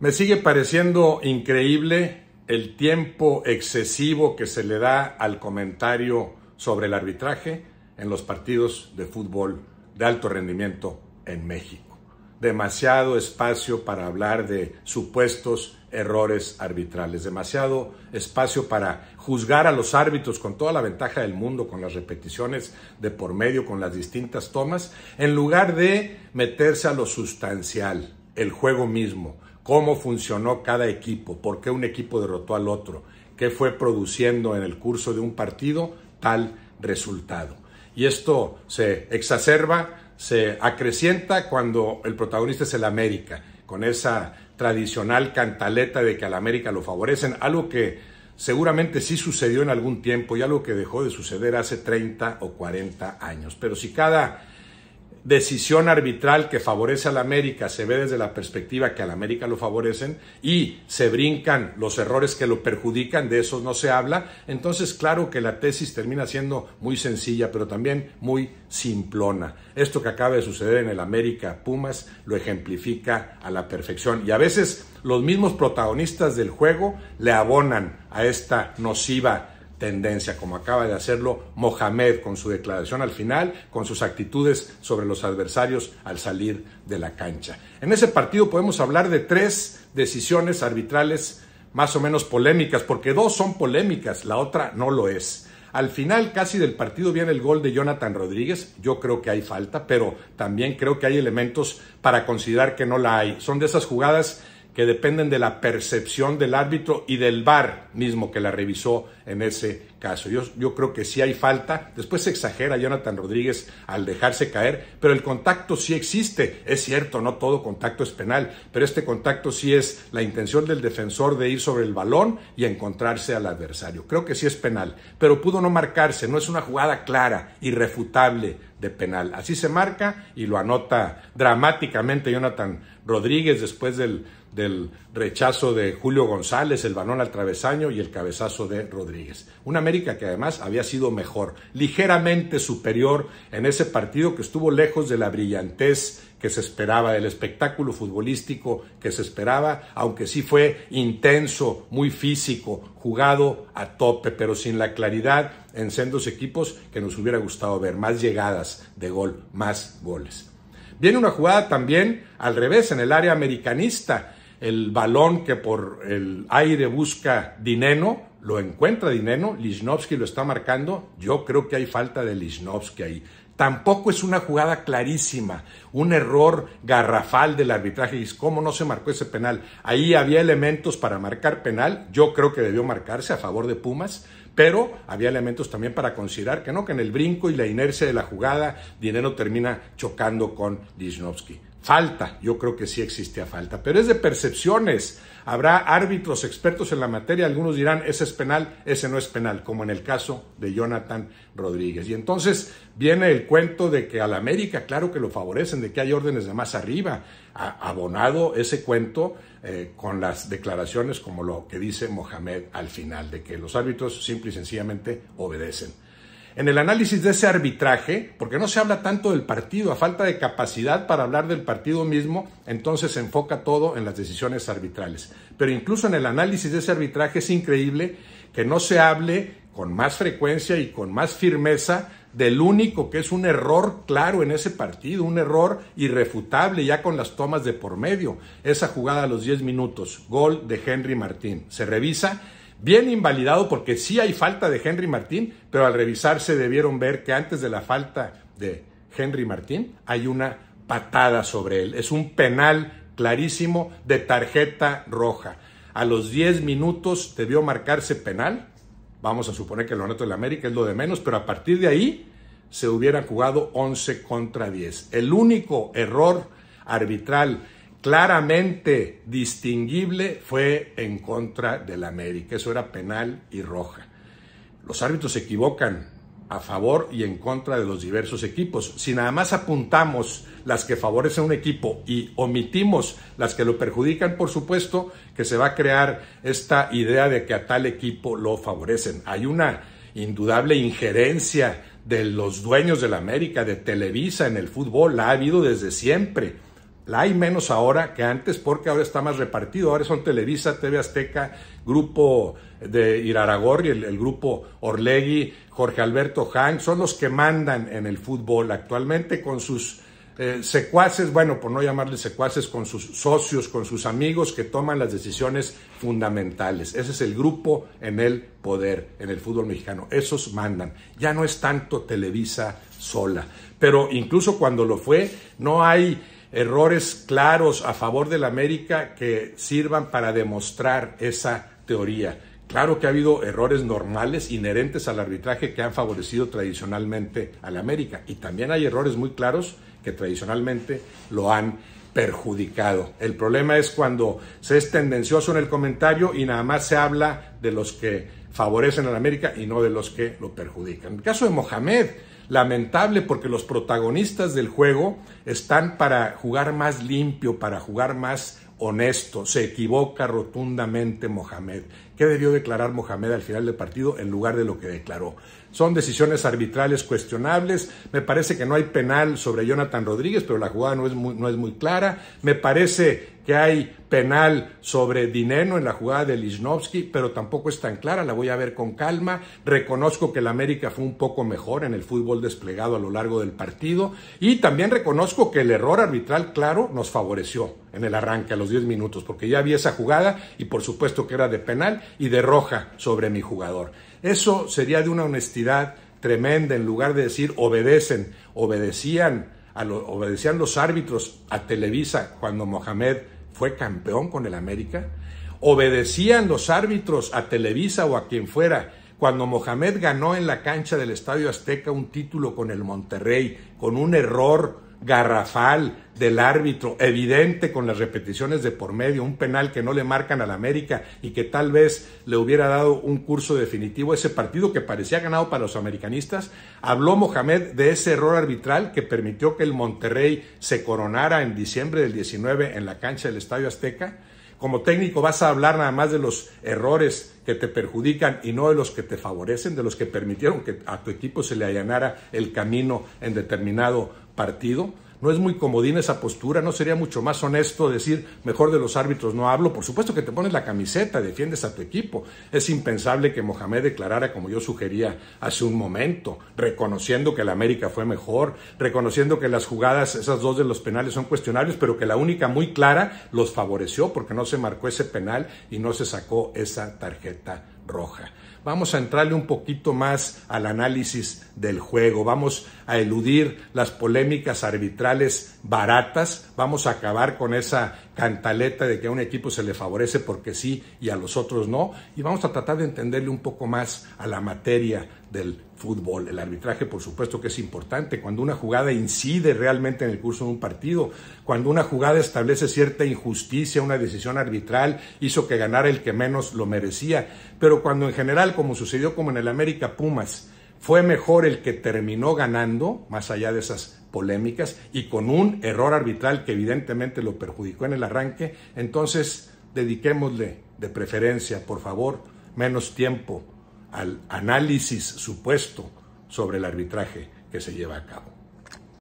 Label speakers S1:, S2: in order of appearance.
S1: Me sigue pareciendo increíble el tiempo excesivo que se le da al comentario sobre el arbitraje en los partidos de fútbol de alto rendimiento en México. Demasiado espacio para hablar de supuestos errores arbitrales, demasiado espacio para juzgar a los árbitros con toda la ventaja del mundo, con las repeticiones de por medio, con las distintas tomas, en lugar de meterse a lo sustancial, el juego mismo, cómo funcionó cada equipo, por qué un equipo derrotó al otro, qué fue produciendo en el curso de un partido tal resultado. Y esto se exacerba, se acrecienta cuando el protagonista es el América, con esa tradicional cantaleta de que al América lo favorecen, algo que seguramente sí sucedió en algún tiempo y algo que dejó de suceder hace 30 o 40 años. Pero si cada decisión arbitral que favorece a la América se ve desde la perspectiva que a la América lo favorecen y se brincan los errores que lo perjudican, de esos no se habla, entonces claro que la tesis termina siendo muy sencilla, pero también muy simplona. Esto que acaba de suceder en el América Pumas lo ejemplifica a la perfección y a veces los mismos protagonistas del juego le abonan a esta nociva tendencia, como acaba de hacerlo Mohamed con su declaración al final, con sus actitudes sobre los adversarios al salir de la cancha. En ese partido podemos hablar de tres decisiones arbitrales más o menos polémicas, porque dos son polémicas, la otra no lo es. Al final casi del partido viene el gol de Jonathan Rodríguez. Yo creo que hay falta, pero también creo que hay elementos para considerar que no la hay. Son de esas jugadas que dependen de la percepción del árbitro y del VAR mismo que la revisó en ese caso. Yo, yo creo que sí hay falta. Después se exagera Jonathan Rodríguez al dejarse caer, pero el contacto sí existe. Es cierto, no todo contacto es penal, pero este contacto sí es la intención del defensor de ir sobre el balón y encontrarse al adversario. Creo que sí es penal, pero pudo no marcarse. No es una jugada clara, irrefutable de penal. Así se marca y lo anota dramáticamente Jonathan Rodríguez después del, del rechazo de Julio González, el balón al travesaño y el cabezazo de Rodríguez. Una América que además había sido mejor, ligeramente superior en ese partido que estuvo lejos de la brillantez que se esperaba, del espectáculo futbolístico que se esperaba, aunque sí fue intenso, muy físico, jugado a tope, pero sin la claridad en sendos equipos que nos hubiera gustado ver, más llegadas de gol, más goles. Viene una jugada también al revés en el área americanista el balón que por el aire busca Dineno, lo encuentra Dineno, Lichnowsky lo está marcando, yo creo que hay falta de Lichnowsky ahí. Tampoco es una jugada clarísima, un error garrafal del arbitraje. ¿Cómo no se marcó ese penal? Ahí había elementos para marcar penal. Yo creo que debió marcarse a favor de Pumas, pero había elementos también para considerar que no, que en el brinco y la inercia de la jugada, Dineno termina chocando con Lichnowsky. Falta, yo creo que sí existía falta, pero es de percepciones. Habrá árbitros expertos en la materia, algunos dirán, ese es penal, ese no es penal, como en el caso de Jonathan Rodríguez. Y entonces viene el cuento de que al América, claro que lo favorecen, de que hay órdenes de más arriba. abonado ese cuento eh, con las declaraciones como lo que dice Mohamed al final, de que los árbitros simple y sencillamente obedecen. En el análisis de ese arbitraje, porque no se habla tanto del partido, a falta de capacidad para hablar del partido mismo, entonces se enfoca todo en las decisiones arbitrales. Pero incluso en el análisis de ese arbitraje es increíble que no se hable con más frecuencia y con más firmeza del único que es un error claro en ese partido, un error irrefutable ya con las tomas de por medio. Esa jugada a los 10 minutos, gol de Henry Martín. Se revisa Bien invalidado porque sí hay falta de Henry Martín, pero al revisarse debieron ver que antes de la falta de Henry Martín hay una patada sobre él. Es un penal clarísimo de tarjeta roja. A los 10 minutos debió marcarse penal. Vamos a suponer que el Loreto de la América es lo de menos, pero a partir de ahí se hubiera jugado 11 contra 10. El único error arbitral claramente distinguible fue en contra del América. Eso era penal y roja. Los árbitros se equivocan a favor y en contra de los diversos equipos. Si nada más apuntamos las que favorecen a un equipo y omitimos las que lo perjudican, por supuesto que se va a crear esta idea de que a tal equipo lo favorecen. Hay una indudable injerencia de los dueños de la América, de Televisa en el fútbol, la ha habido desde siempre la hay menos ahora que antes porque ahora está más repartido. Ahora son Televisa, TV Azteca, grupo de Iraragorri, el, grupo Orlegui, Jorge Alberto Hank, son los que mandan en el fútbol actualmente con sus eh, secuaces, bueno, por no llamarles secuaces, con sus socios, con sus amigos que toman las decisiones fundamentales. Ese es el grupo en el poder, en el fútbol mexicano. Esos mandan. Ya no es tanto Televisa sola. Pero incluso cuando lo fue, no hay errores claros a favor de la América que sirvan para demostrar esa teoría. Claro que ha habido errores normales inherentes al arbitraje que han favorecido tradicionalmente a la América y también hay errores muy claros que tradicionalmente lo han perjudicado. El problema es cuando se es tendencioso en el comentario y nada más se habla de los que favorecen a la América y no de los que lo perjudican. El caso de Mohamed, lamentable porque los protagonistas del juego están para jugar más limpio, para jugar más honesto. Se equivoca rotundamente Mohamed. ¿Qué debió declarar Mohamed al final del partido en lugar de lo que declaró? Son decisiones arbitrales cuestionables. Me parece que no hay penal sobre Jonathan Rodríguez, pero la jugada no es muy, no es muy clara. Me parece que hay penal sobre Dineno en la jugada de Lichnowsky, pero tampoco es tan clara, la voy a ver con calma. Reconozco que el América fue un poco mejor en el fútbol desplegado a lo largo del partido y también reconozco que el error arbitral, claro, nos favoreció en el arranque a los 10 minutos, porque ya vi esa jugada y por supuesto que era de penal y de roja sobre mi jugador. Eso sería de una honestidad tremenda en lugar de decir obedecen, obedecían. A obedecían los árbitros a Televisa cuando Mohamed fue campeón con el América, obedecían los árbitros a Televisa o a quien fuera. Cuando Mohamed ganó en la cancha del Estadio Azteca un título con el Monterrey, con un error garrafal del árbitro, evidente con las repeticiones de por medio, un penal que no le marcan al América y que tal vez le hubiera dado un curso definitivo ese partido que parecía ganado para los americanistas, habló Mohamed de ese error arbitral que permitió que el Monterrey se coronara en diciembre del 19 en la cancha del Estadio Azteca. Como técnico vas a hablar nada más de los errores que te perjudican y no de los que te favorecen, de los que permitieron que a tu equipo se le allanara el camino en determinado partido. No es muy comodín esa postura, no sería mucho más honesto decir, mejor de los árbitros no hablo. Por supuesto que te pones la camiseta, defiendes a tu equipo. Es impensable que Mohamed declarara como yo sugería hace un momento, reconociendo que la América fue mejor, reconociendo que las jugadas, esas dos de los penales son cuestionables, pero que la única muy clara los favoreció porque no se marcó ese penal y no se sacó esa tarjeta roja. Vamos a entrarle un poquito más al análisis del juego, vamos a eludir las polémicas arbitrales baratas, vamos a acabar con esa cantaleta de que a un equipo se le favorece porque sí y a los otros no. Y vamos a tratar de entenderle un poco más a la materia del fútbol. El arbitraje, por supuesto, que es importante. Cuando una jugada incide realmente en el curso de un partido, cuando una jugada establece cierta injusticia, una decisión arbitral hizo que ganara el que menos lo merecía. Pero cuando en general, como sucedió como en el América Pumas, fue mejor el que terminó ganando, más allá de esas polémicas, y con un error arbitral que evidentemente lo perjudicó en el arranque, entonces dediquémosle de preferencia, por favor, menos tiempo al análisis supuesto sobre el arbitraje que se lleva a cabo.